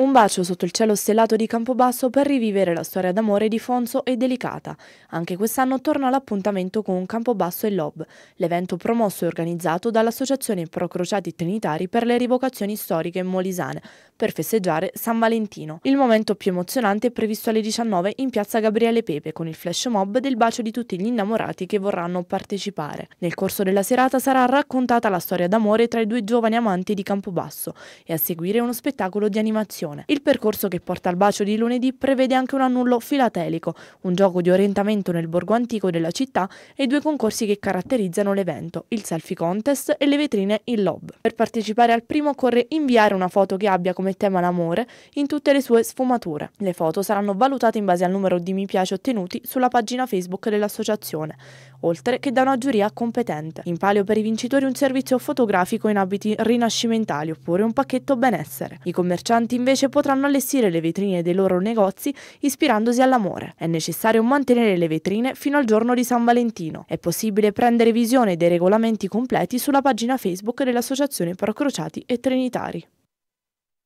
Un bacio sotto il cielo stellato di Campobasso per rivivere la storia d'amore di Fonso e Delicata. Anche quest'anno torna l'appuntamento con Campobasso e Lob, l'evento promosso e organizzato dall'Associazione Pro Crociati Trinitari per le rivocazioni storiche molisane, per festeggiare San Valentino. Il momento più emozionante è previsto alle 19 in piazza Gabriele Pepe con il flash mob del bacio di tutti gli innamorati che vorranno partecipare. Nel corso della serata sarà raccontata la storia d'amore tra i due giovani amanti di Campobasso e a seguire uno spettacolo di animazione. Il percorso che porta al bacio di lunedì prevede anche un annullo filatelico, un gioco di orientamento nel borgo antico della città e due concorsi che caratterizzano l'evento, il selfie contest e le vetrine in lob. Per partecipare al primo occorre inviare una foto che abbia come come tema l'amore in tutte le sue sfumature. Le foto saranno valutate in base al numero di mi piace ottenuti sulla pagina Facebook dell'associazione, oltre che da una giuria competente. In palio per i vincitori un servizio fotografico in abiti rinascimentali oppure un pacchetto benessere. I commercianti invece potranno allestire le vetrine dei loro negozi ispirandosi all'amore. È necessario mantenere le vetrine fino al giorno di San Valentino. È possibile prendere visione dei regolamenti completi sulla pagina Facebook dell'associazione Procrociati e Trinitari.